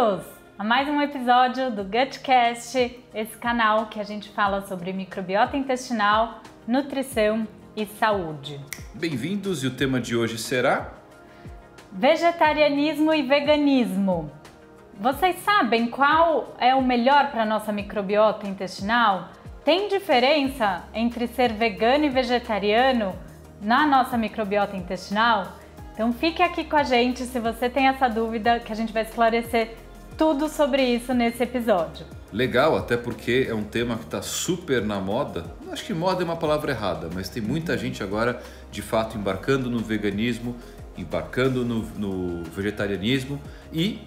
bem-vindos a mais um episódio do GutCast, esse canal que a gente fala sobre microbiota intestinal, nutrição e saúde. Bem-vindos e o tema de hoje será vegetarianismo e veganismo. Vocês sabem qual é o melhor para nossa microbiota intestinal? Tem diferença entre ser vegano e vegetariano na nossa microbiota intestinal? Então fique aqui com a gente se você tem essa dúvida que a gente vai esclarecer tudo sobre isso nesse episódio. Legal, até porque é um tema que está super na moda. Acho que moda é uma palavra errada, mas tem muita gente agora de fato embarcando no veganismo, embarcando no, no vegetarianismo e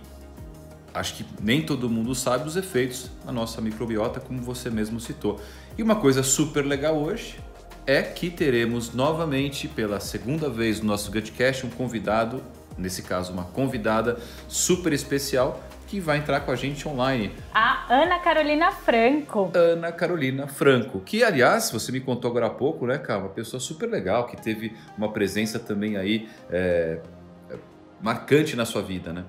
acho que nem todo mundo sabe os efeitos na nossa microbiota, como você mesmo citou. E uma coisa super legal hoje é que teremos novamente, pela segunda vez no nosso Gutcast, um convidado, nesse caso uma convidada super especial, que vai entrar com a gente online. A Ana Carolina Franco. Ana Carolina Franco, que aliás, você me contou agora há pouco, né, cara? Uma pessoa super legal, que teve uma presença também aí é, marcante na sua vida, né?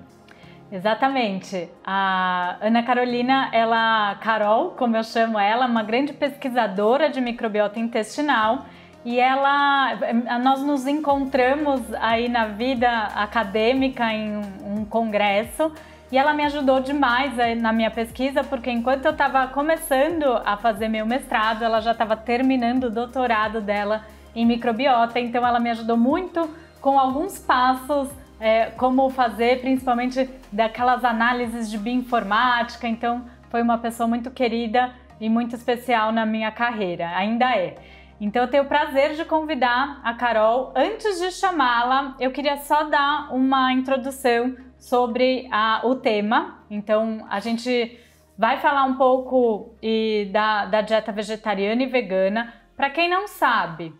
Exatamente. A Ana Carolina, ela, Carol, como eu chamo ela, uma grande pesquisadora de microbiota intestinal. E ela, é, nós nos encontramos aí na vida acadêmica em um congresso e ela me ajudou demais eh, na minha pesquisa, porque enquanto eu estava começando a fazer meu mestrado, ela já estava terminando o doutorado dela em microbiota, então ela me ajudou muito com alguns passos é, como fazer, principalmente daquelas análises de bioinformática. Então, foi uma pessoa muito querida e muito especial na minha carreira, ainda é. Então, eu tenho o prazer de convidar a Carol. Antes de chamá-la, eu queria só dar uma introdução sobre a, o tema. Então, a gente vai falar um pouco e, da, da dieta vegetariana e vegana. Para quem não sabe,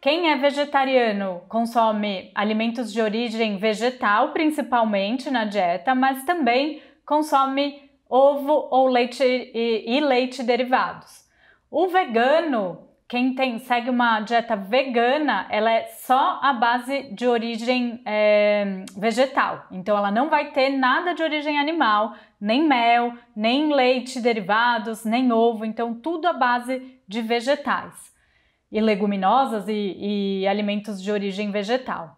quem é vegetariano consome alimentos de origem vegetal, principalmente na dieta, mas também consome ovo ou leite e, e leite derivados. O vegano quem tem, segue uma dieta vegana, ela é só a base de origem é, vegetal. Então ela não vai ter nada de origem animal, nem mel, nem leite derivados, nem ovo. Então tudo à base de vegetais e leguminosas e, e alimentos de origem vegetal.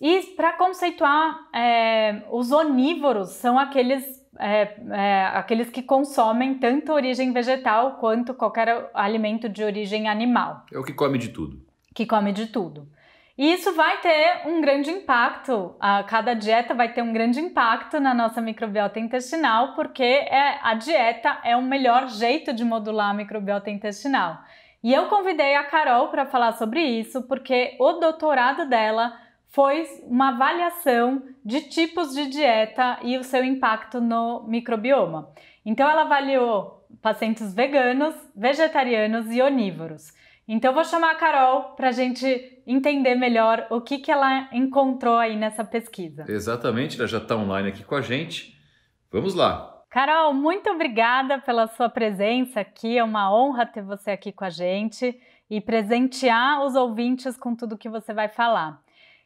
E para conceituar, é, os onívoros são aqueles é, é, aqueles que consomem tanto origem vegetal quanto qualquer alimento de origem animal. É o que come de tudo. Que come de tudo. E isso vai ter um grande impacto, a cada dieta vai ter um grande impacto na nossa microbiota intestinal, porque é, a dieta é o melhor jeito de modular a microbiota intestinal. E eu convidei a Carol para falar sobre isso, porque o doutorado dela foi uma avaliação de tipos de dieta e o seu impacto no microbioma. Então, ela avaliou pacientes veganos, vegetarianos e onívoros. Então, vou chamar a Carol para a gente entender melhor o que, que ela encontrou aí nessa pesquisa. Exatamente, ela já está online aqui com a gente. Vamos lá. Carol, muito obrigada pela sua presença aqui. É uma honra ter você aqui com a gente e presentear os ouvintes com tudo que você vai falar.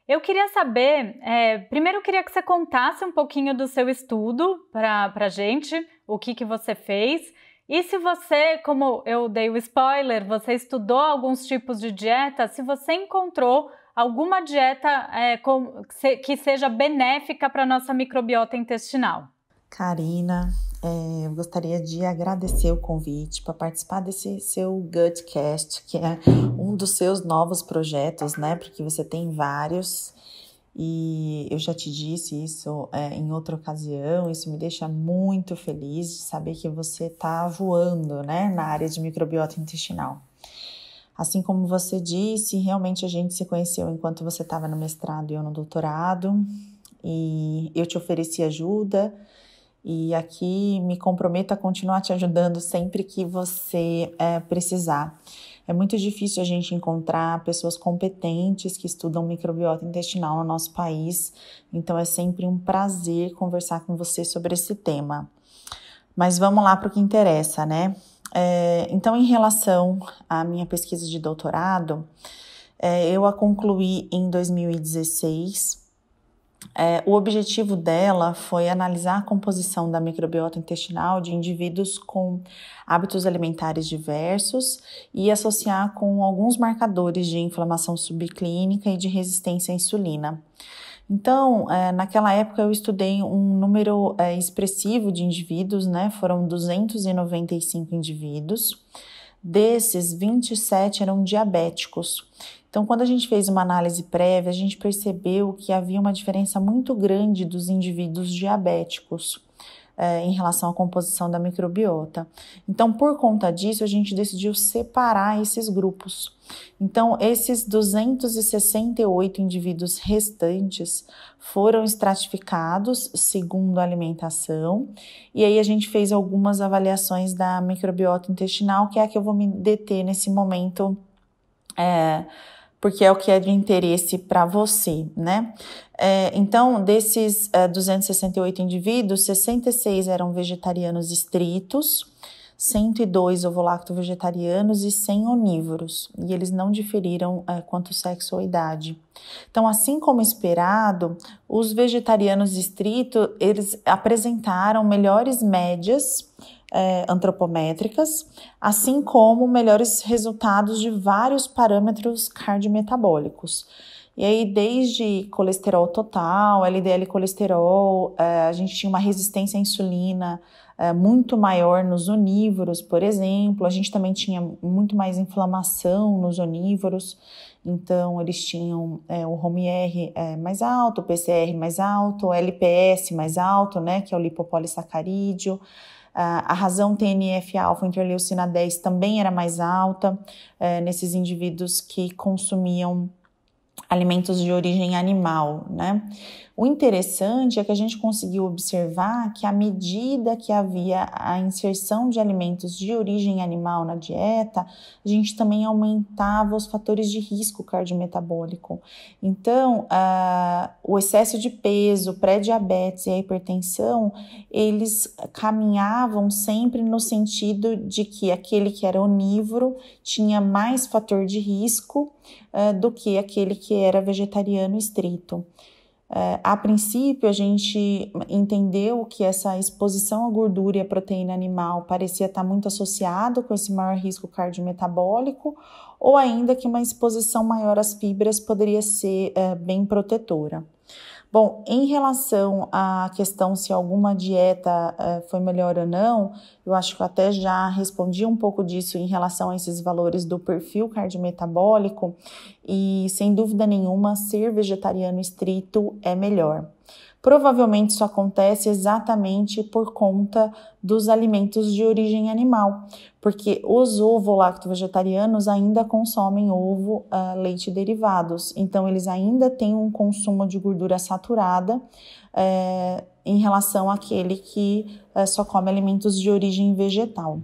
Eu queria saber, é, primeiro eu queria que você contasse um pouquinho do seu estudo para a gente, o que, que você fez, e se você, como eu dei o spoiler, você estudou alguns tipos de dieta, se você encontrou alguma dieta é, com, que seja benéfica para a nossa microbiota intestinal. Karina, é, eu gostaria de agradecer o convite para participar desse seu Gutcast, que é um dos seus novos projetos, né? Porque você tem vários. E eu já te disse isso é, em outra ocasião, isso me deixa muito feliz de saber que você está voando né, na área de microbiota intestinal. Assim como você disse, realmente a gente se conheceu enquanto você estava no mestrado e eu no doutorado, e eu te ofereci ajuda, e aqui me comprometo a continuar te ajudando sempre que você é, precisar. É muito difícil a gente encontrar pessoas competentes que estudam microbiota intestinal no nosso país, então é sempre um prazer conversar com você sobre esse tema. Mas vamos lá para o que interessa, né? É, então, em relação à minha pesquisa de doutorado, é, eu a concluí em 2016 é, o objetivo dela foi analisar a composição da microbiota intestinal de indivíduos com hábitos alimentares diversos e associar com alguns marcadores de inflamação subclínica e de resistência à insulina. Então, é, naquela época eu estudei um número é, expressivo de indivíduos, né? Foram 295 indivíduos. Desses, 27 eram diabéticos então, quando a gente fez uma análise prévia, a gente percebeu que havia uma diferença muito grande dos indivíduos diabéticos é, em relação à composição da microbiota. Então, por conta disso, a gente decidiu separar esses grupos. Então, esses 268 indivíduos restantes foram estratificados segundo a alimentação, e aí a gente fez algumas avaliações da microbiota intestinal, que é a que eu vou me deter nesse momento. É, porque é o que é de interesse para você, né? É, então, desses é, 268 indivíduos, 66 eram vegetarianos estritos, 102 ovolacto-vegetarianos e 100 onívoros, e eles não diferiram é, quanto sexo ou idade. Então, assim como esperado, os vegetarianos estritos, eles apresentaram melhores médias é, antropométricas, assim como melhores resultados de vários parâmetros cardiometabólicos. E aí, desde colesterol total, LDL colesterol, é, a gente tinha uma resistência à insulina é, muito maior nos onívoros, por exemplo. A gente também tinha muito mais inflamação nos onívoros. Então, eles tinham é, o HOMIR é, mais alto, o PCR mais alto, o LPS mais alto, né, que é o lipopolissacarídeo. Ah, a razão TNF-alfa interleucina 10 também era mais alta é, nesses indivíduos que consumiam alimentos de origem animal, né? O interessante é que a gente conseguiu observar que à medida que havia a inserção de alimentos de origem animal na dieta, a gente também aumentava os fatores de risco cardiometabólico. Então, uh, o excesso de peso, pré-diabetes e a hipertensão, eles caminhavam sempre no sentido de que aquele que era onívoro tinha mais fator de risco uh, do que aquele que era vegetariano estrito. É, a princípio, a gente entendeu que essa exposição à gordura e à proteína animal parecia estar muito associado com esse maior risco cardiometabólico, ou ainda que uma exposição maior às fibras poderia ser é, bem protetora. Bom, em relação à questão se alguma dieta eh, foi melhor ou não, eu acho que eu até já respondi um pouco disso em relação a esses valores do perfil cardiometabólico, e sem dúvida nenhuma, ser vegetariano estrito é melhor. Provavelmente isso acontece exatamente por conta dos alimentos de origem animal, porque os ovo-lacto-vegetarianos ainda consomem ovo, uh, leite derivados, então eles ainda têm um consumo de gordura saturada uh, em relação àquele que uh, só come alimentos de origem vegetal.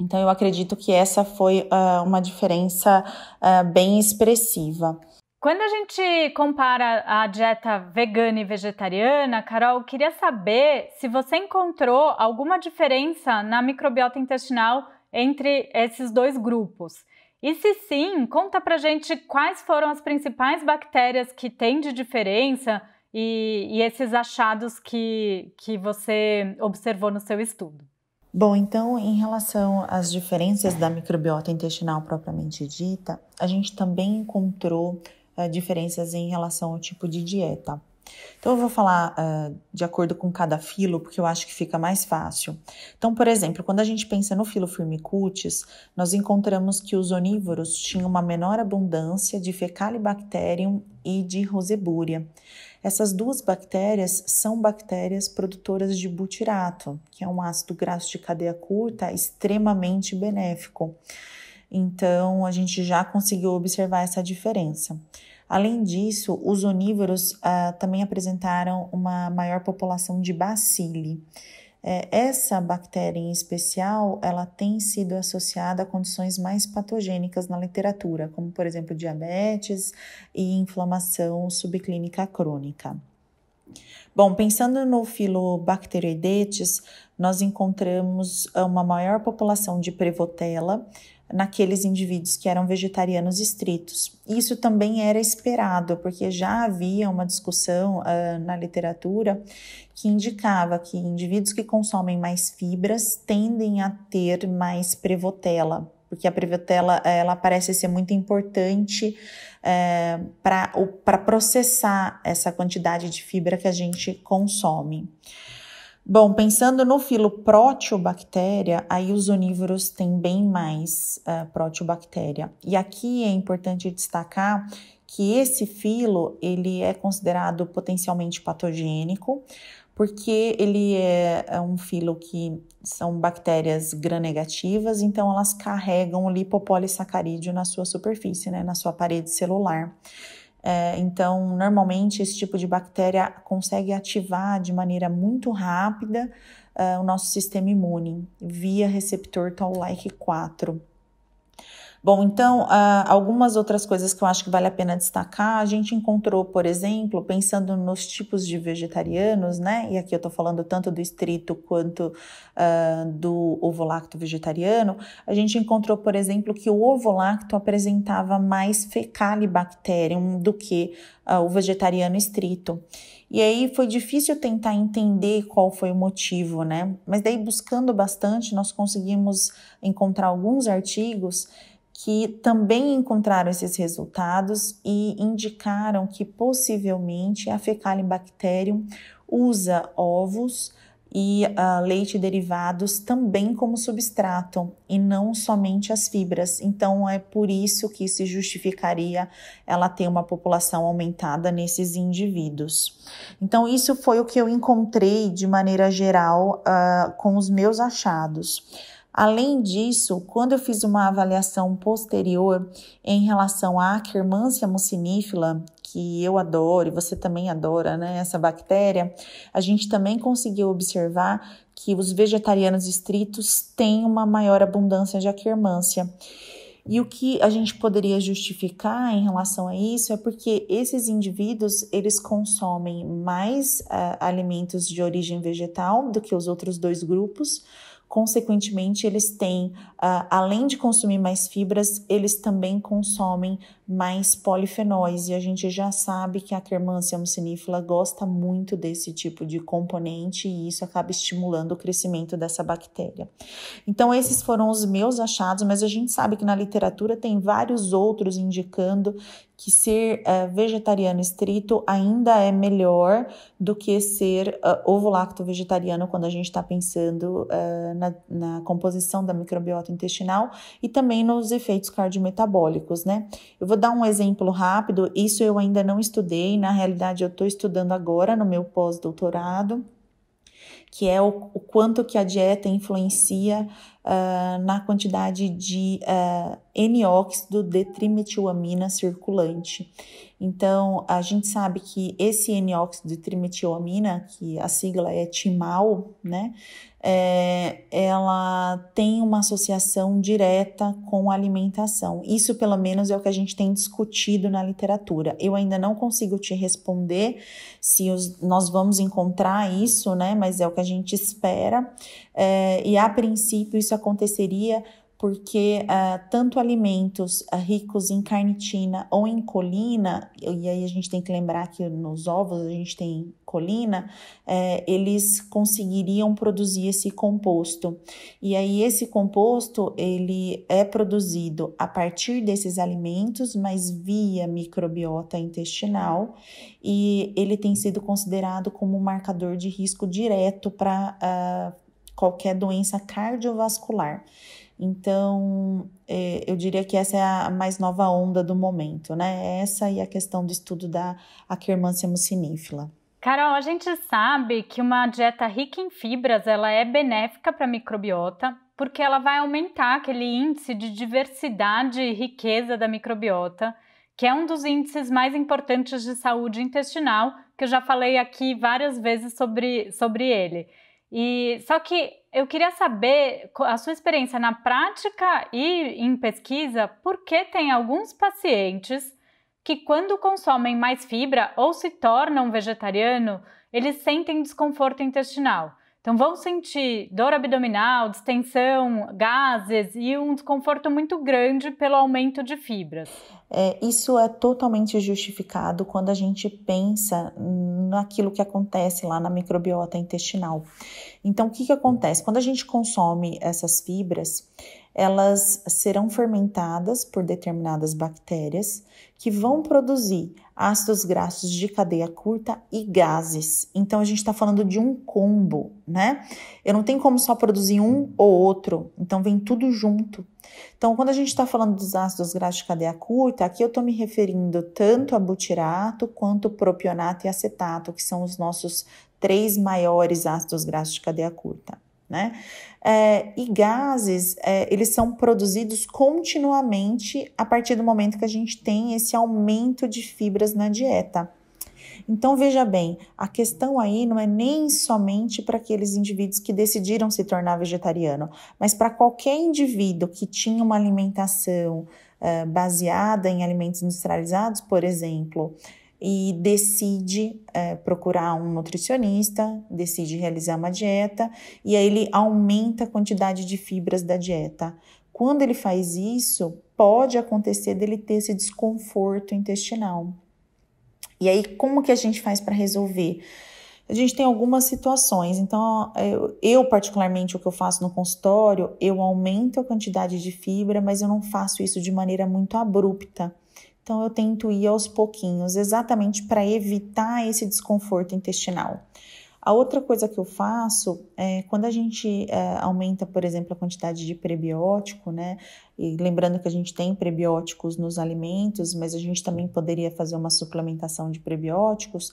Então, eu acredito que essa foi uh, uma diferença uh, bem expressiva. Quando a gente compara a dieta vegana e vegetariana, Carol, queria saber se você encontrou alguma diferença na microbiota intestinal entre esses dois grupos. E se sim, conta pra gente quais foram as principais bactérias que tem de diferença e, e esses achados que, que você observou no seu estudo. Bom, então, em relação às diferenças da microbiota intestinal propriamente dita, a gente também encontrou eh, diferenças em relação ao tipo de dieta. Então, eu vou falar uh, de acordo com cada filo, porque eu acho que fica mais fácil. Então, por exemplo, quando a gente pensa no filo firmicutes, nós encontramos que os onívoros tinham uma menor abundância de Fecalibacterium e de Roseburia. Essas duas bactérias são bactérias produtoras de butirato, que é um ácido graxo de cadeia curta extremamente benéfico. Então, a gente já conseguiu observar essa diferença. Além disso, os onívoros ah, também apresentaram uma maior população de bacile. É, essa bactéria em especial, ela tem sido associada a condições mais patogênicas na literatura, como por exemplo diabetes e inflamação subclínica crônica. Bom, pensando no filo Bacteroidetes, nós encontramos ah, uma maior população de Prevotella naqueles indivíduos que eram vegetarianos estritos. Isso também era esperado, porque já havia uma discussão uh, na literatura que indicava que indivíduos que consomem mais fibras tendem a ter mais prevotela, porque a prevotela eh, ela parece ser muito importante é, eh, para processar essa quantidade de fibra que a gente consome. Bom, pensando no filo proteobactéria, aí os onívoros têm bem mais uh, eh, proteobactéria. E aqui é importante destacar que esse filo ele é considerado potencialmente patogênico, porque ele é, é um filo que são bactérias gram-negativas, então elas carregam o lipopolissacarídeo na sua superfície, né, na sua parede celular. É, então, normalmente, esse tipo de bactéria consegue ativar de maneira muito rápida uh, o nosso sistema imune via receptor Toll-like 4. Bom, então, ah, algumas outras coisas que eu acho que vale a pena destacar, a gente encontrou, por exemplo, pensando nos tipos de vegetarianos, né? E aqui eu estou falando tanto do estrito quanto uh, do ovo lacto vegetariano, a gente encontrou, por exemplo, que o ovo lacto apresentava mais fecalibacterium do que uh, o vegetariano estrito. E aí foi difícil tentar entender qual foi o motivo, né? Mas daí buscando bastante, nós conseguimos encontrar alguns artigos que também encontraram esses resultados e indicaram que possivelmente a Fecalibacterium usa ovos e uh, leite derivados também como substrato e não somente as fibras. Então é por isso que se justificaria ela ter uma população aumentada nesses indivíduos. Então isso foi o que eu encontrei de maneira geral uh, com os meus achados. Além disso, quando eu fiz uma avaliação posterior em relação à Akkermansia mucinífila, que eu adoro e você também adora, né, essa bactéria, a gente também conseguiu observar que os vegetarianos estritos têm uma maior abundância de Akkermansia. E o que a gente poderia justificar em relação a isso é porque esses indivíduos eles consomem mais uh, alimentos de origem vegetal do que os outros dois grupos, Consequentemente, eles têm, uh, além de consumir mais fibras, eles também consomem mais polifenóis e a gente já sabe que a Kermansia mucinífera gosta muito desse tipo de componente e isso acaba estimulando o crescimento dessa bactéria. Então esses foram os meus achados, mas a gente sabe que na literatura tem vários outros indicando que ser eh, vegetariano estrito ainda é melhor do que ser uh, eh, ovo-lacto vegetariano quando a gente está pensando eh, na, na, composição da microbiota intestinal e também nos efeitos cardiometabólicos, né? Eu vou Vou dar um exemplo rápido, isso eu ainda não estudei, na realidade eu estou estudando agora no meu pós-doutorado, que é o, o, quanto que a dieta influencia uh, na quantidade de uh, ah, N-óxido de trimetilamina circulante. Então, a gente sabe que esse N-óxido de trimetilamina, que a sigla é TIMAL, né, é, ela tem uma associação direta com a alimentação. Isso, pelo menos, é o que a gente tem discutido na literatura. Eu ainda não consigo te responder se os, nós vamos encontrar isso, né? Mas é o que a gente espera. É, e a princípio, isso aconteceria porque ah, tanto alimentos ah, ricos em carnitina ou em colina, e aí a gente tem que lembrar que nos ovos a gente tem colina, é, eles conseguiriam produzir esse composto. E aí esse composto ele é produzido a partir desses alimentos, mas via microbiota intestinal, e ele tem sido considerado como um marcador de risco direto para ah, qualquer doença cardiovascular. Então, é, eu diria que essa é a mais nova onda do momento, né? É essa e a questão do estudo da Akkermansia mucinífila. Carol, a gente sabe que uma dieta rica em fibras, ela é benéfica para a microbiota, porque ela vai aumentar aquele índice de diversidade e riqueza da microbiota, que é um dos índices mais importantes de saúde intestinal, que eu já falei aqui várias vezes sobre, sobre ele. E só que eu queria saber a sua experiência na prática e em pesquisa, porque tem alguns pacientes que, quando consomem mais fibra ou se tornam vegetariano, eles sentem desconforto intestinal. Então, vão sentir dor abdominal, distensão, gases e um desconforto muito grande pelo aumento de fibras. É, isso é totalmente justificado quando a gente pensa naquilo que acontece lá na microbiota intestinal. Então, o que, que acontece? Quando a gente consome essas fibras, elas serão fermentadas por determinadas bactérias que vão produzir ácidos graxos de cadeia curta e gases. Então a gente está falando de um combo, né? Eu não tenho como só produzir um ou outro, então vem tudo junto. Então, quando a gente está falando dos ácidos graxos de cadeia curta, aqui eu estou me referindo tanto a butirato quanto propionato e acetato, que são os nossos três maiores ácidos graxos de cadeia curta. Né? É, e gases, é, eles são produzidos continuamente a partir do momento que a gente tem esse aumento de fibras na dieta. Então, veja bem, a questão aí não é nem somente para aqueles indivíduos que decidiram se tornar vegetariano, mas para qualquer indivíduo que tinha uma alimentação uh, baseada em alimentos industrializados, por exemplo, e decide é, procurar um nutricionista, decide realizar uma dieta e aí ele aumenta a quantidade de fibras da dieta. Quando ele faz isso, pode acontecer dele ter esse desconforto intestinal. E aí, como que a gente faz para resolver? A gente tem algumas situações, então eu, eu, particularmente o que eu faço no consultório, eu aumento a quantidade de fibra, mas eu não faço isso de maneira muito abrupta. Então eu tento ir aos pouquinhos, exatamente para evitar esse desconforto intestinal. A outra coisa que eu faço é quando a gente é, aumenta, por exemplo, a quantidade de prebiótico, né? E lembrando que a gente tem prebióticos nos alimentos, mas a gente também poderia fazer uma suplementação de prebióticos.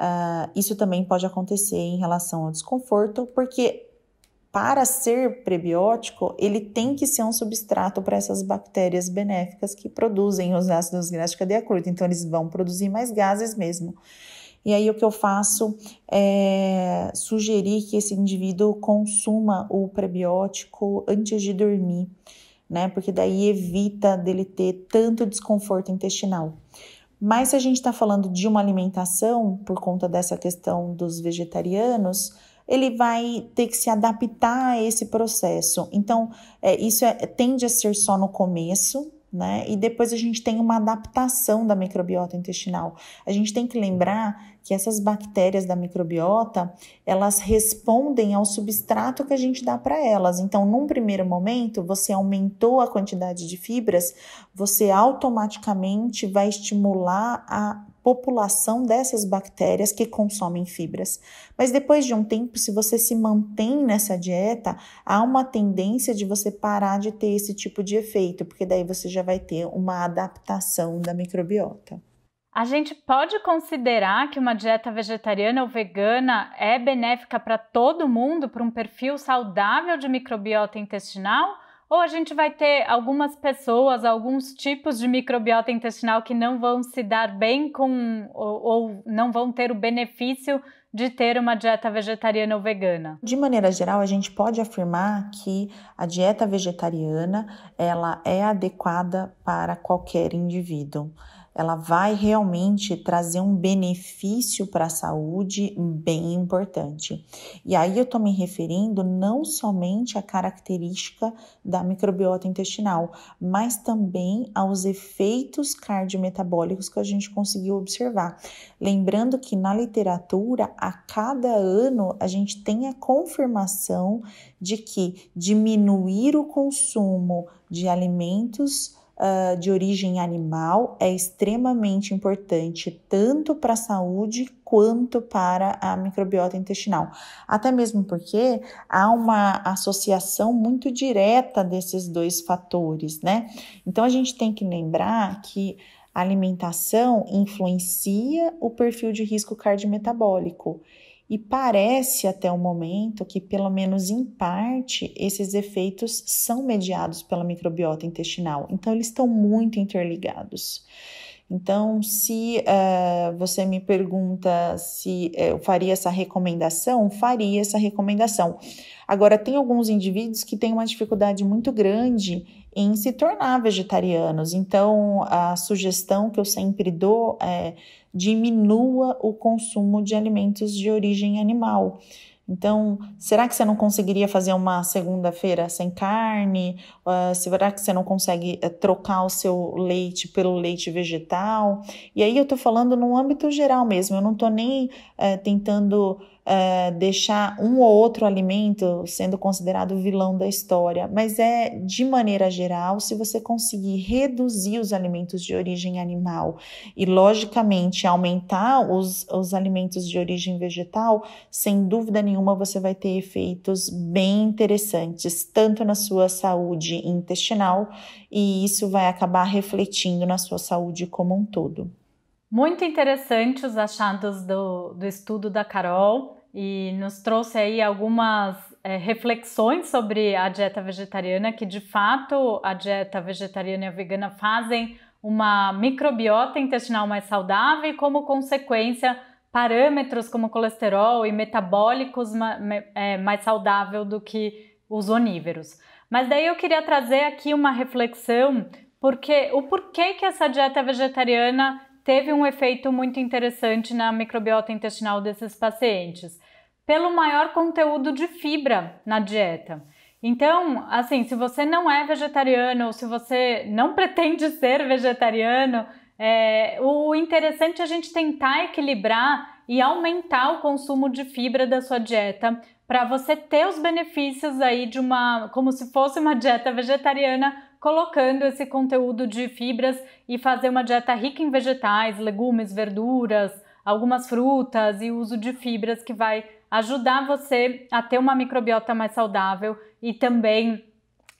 Uh, isso também pode acontecer em relação ao desconforto, porque para ser prebiótico, ele tem que ser um substrato para essas bactérias benéficas que produzem os ácidos graxos de cadeia Então, eles vão produzir mais gases mesmo. E aí, o que eu faço é sugerir que esse indivíduo consuma o prebiótico antes de dormir, né? Porque daí evita dele ter tanto desconforto intestinal. Mas se a gente está falando de uma alimentação, por conta dessa questão dos vegetarianos, ele vai ter que se adaptar a esse processo. Então, é, isso é, tende a ser só no começo, né? E depois a gente tem uma adaptação da microbiota intestinal. A gente tem que lembrar que essas bactérias da microbiota, elas respondem ao substrato que a gente dá para elas. Então, num primeiro momento, você aumentou a quantidade de fibras, você automaticamente vai estimular a população dessas bactérias que consomem fibras. Mas depois de um tempo, se você se mantém nessa dieta, há uma tendência de você parar de ter esse tipo de efeito, porque daí você já vai ter uma adaptação da microbiota. A gente pode considerar que uma dieta vegetariana ou vegana é benéfica para todo mundo, para um perfil saudável de microbiota intestinal? Ou a gente vai ter algumas pessoas, alguns tipos de microbiota intestinal que não vão se dar bem com ou, ou não vão ter o benefício de ter uma dieta vegetariana ou vegana? De maneira geral, a gente pode afirmar que a dieta vegetariana ela é adequada para qualquer indivíduo ela vai realmente trazer um benefício para a saúde bem importante. E aí eu estou me referindo não somente à característica da microbiota intestinal, mas também aos efeitos cardiometabólicos que a gente conseguiu observar. Lembrando que na literatura, a cada ano, a gente tem a confirmação de que diminuir o consumo de alimentos uh, de origem animal é extremamente importante tanto para a saúde quanto para a microbiota intestinal. Até mesmo porque há uma associação muito direta desses dois fatores, né? Então a gente tem que lembrar que a alimentação influencia o perfil de risco cardiometabólico e parece até o momento que, pelo menos em parte, esses efeitos são mediados pela microbiota intestinal. Então, eles estão muito interligados. Então, se uh, você me pergunta se eh, eu faria essa recomendação, faria essa recomendação. Agora, tem alguns indivíduos que têm uma dificuldade muito grande em se tornar vegetarianos. Então, a sugestão que eu sempre dou é diminua o consumo de alimentos de origem animal. Então, será que você não conseguiria fazer uma segunda-feira sem carne? Uh, será que você não consegue uh, trocar o seu leite pelo leite vegetal? E aí eu tô falando no âmbito geral mesmo, eu não tô nem uh, tentando uh, deixar um ou outro alimento sendo considerado vilão da história, mas é de maneira geral, se você conseguir reduzir os alimentos de origem animal e, logicamente, aumentar os, os alimentos de origem vegetal, sem dúvida nenhuma você vai ter efeitos bem interessantes, tanto na sua saúde intestinal, e isso vai acabar refletindo na sua saúde como um todo. Muito interessante os achados do, do estudo da Carol e nos trouxe aí algumas é, reflexões sobre a dieta vegetariana, que de fato a dieta vegetariana e a vegana fazem uma microbiota intestinal mais saudável e, como consequência, parâmetros como colesterol e metabólicos ma é, mais saudável do que os oníveros Mas daí eu queria trazer aqui uma reflexão porque o porquê que essa dieta vegetariana teve um efeito muito interessante na microbiota intestinal desses pacientes pelo maior conteúdo de fibra na dieta. Então, assim, se você não é vegetariano ou se você não pretende ser vegetariano, é, o interessante é a gente tentar equilibrar e aumentar o consumo de fibra da sua dieta para você ter os benefícios aí de uma, como se fosse uma dieta vegetariana, colocando esse conteúdo de fibras e fazer uma dieta rica em vegetais, legumes, verduras, algumas frutas e uso de fibras que vai ajudar você a ter uma microbiota mais saudável e também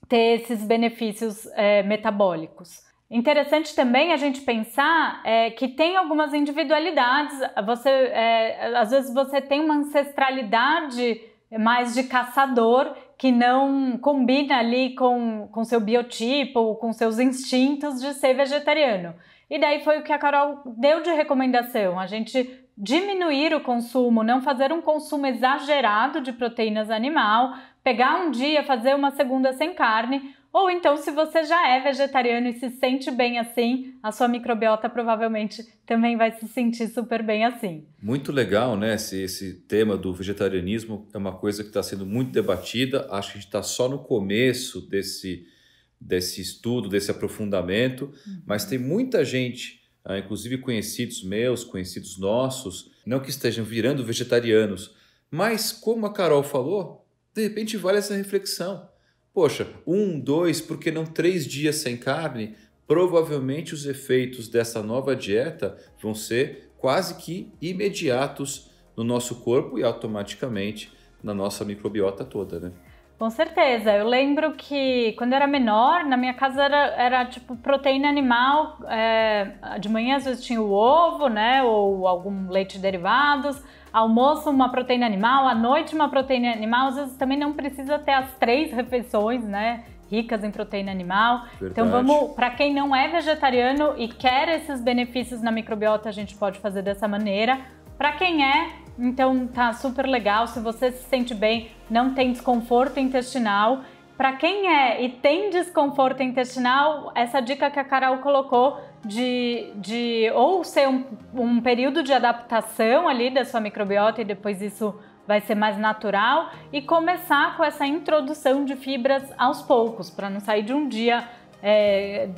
ter esses benefícios é, metabólicos. Interessante também a gente pensar é, que tem algumas individualidades. Você, é, às vezes você tem uma ancestralidade mais de caçador que não combina ali com, com seu biotipo, com seus instintos de ser vegetariano. E daí foi o que a Carol deu de recomendação. A gente diminuir o consumo, não fazer um consumo exagerado de proteínas animal, pegar um dia, fazer uma segunda sem carne, ou então, se você já é vegetariano e se sente bem assim, a sua microbiota provavelmente também vai se sentir super bem assim. Muito legal, né? Esse, esse tema do vegetarianismo é uma coisa que está sendo muito debatida. Acho que a gente está só no começo desse, desse estudo, desse aprofundamento, mas uhum. tem muita gente ah, inclusive conhecidos meus, conhecidos nossos, não que estejam virando vegetarianos, mas como a Carol falou, de repente vale essa reflexão. Poxa, um, dois, por que não três dias sem carne? Provavelmente os efeitos dessa nova dieta vão ser quase que imediatos no nosso corpo e automaticamente na nossa microbiota toda, né? Com certeza. Eu lembro que quando eu era menor, na minha casa era, era tipo proteína animal. É, de manhã às vezes tinha o ovo, né? Ou algum leite derivados. Almoço, uma proteína animal. À noite, uma proteína animal. Às vezes também não precisa ter as três refeições, né? Ricas em proteína animal. Então, Verdade. Então vamos, para quem não é vegetariano e quer esses benefícios na microbiota, a gente pode fazer dessa maneira. Para quem é, então tá super legal. Se você se sente bem, não tem desconforto intestinal. Para quem é e tem desconforto intestinal, essa dica que a Carol colocou de, de ou ser um, um período de adaptação ali da sua microbiota e depois isso vai ser mais natural e começar com essa introdução de fibras aos poucos, para não sair de um dia é,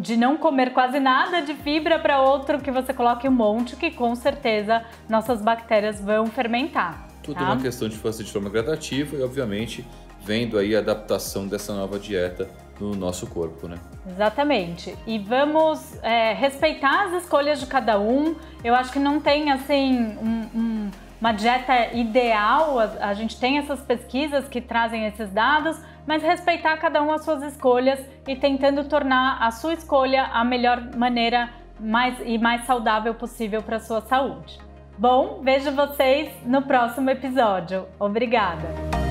de não comer quase nada de fibra para outro que você coloque um monte, que com certeza nossas bactérias vão fermentar. Tudo tá? uma questão de fazer de forma gradativa e, obviamente, vendo aí a adaptação dessa nova dieta no nosso corpo, né? Exatamente. E vamos é, respeitar as escolhas de cada um. Eu acho que não tem assim um, um, uma dieta ideal. A, a gente tem essas pesquisas que trazem esses dados, mas respeitar cada um as suas escolhas e tentando tornar a sua escolha a melhor maneira mais e mais saudável possível para a sua saúde. Bom, vejo vocês no próximo episódio. Obrigada!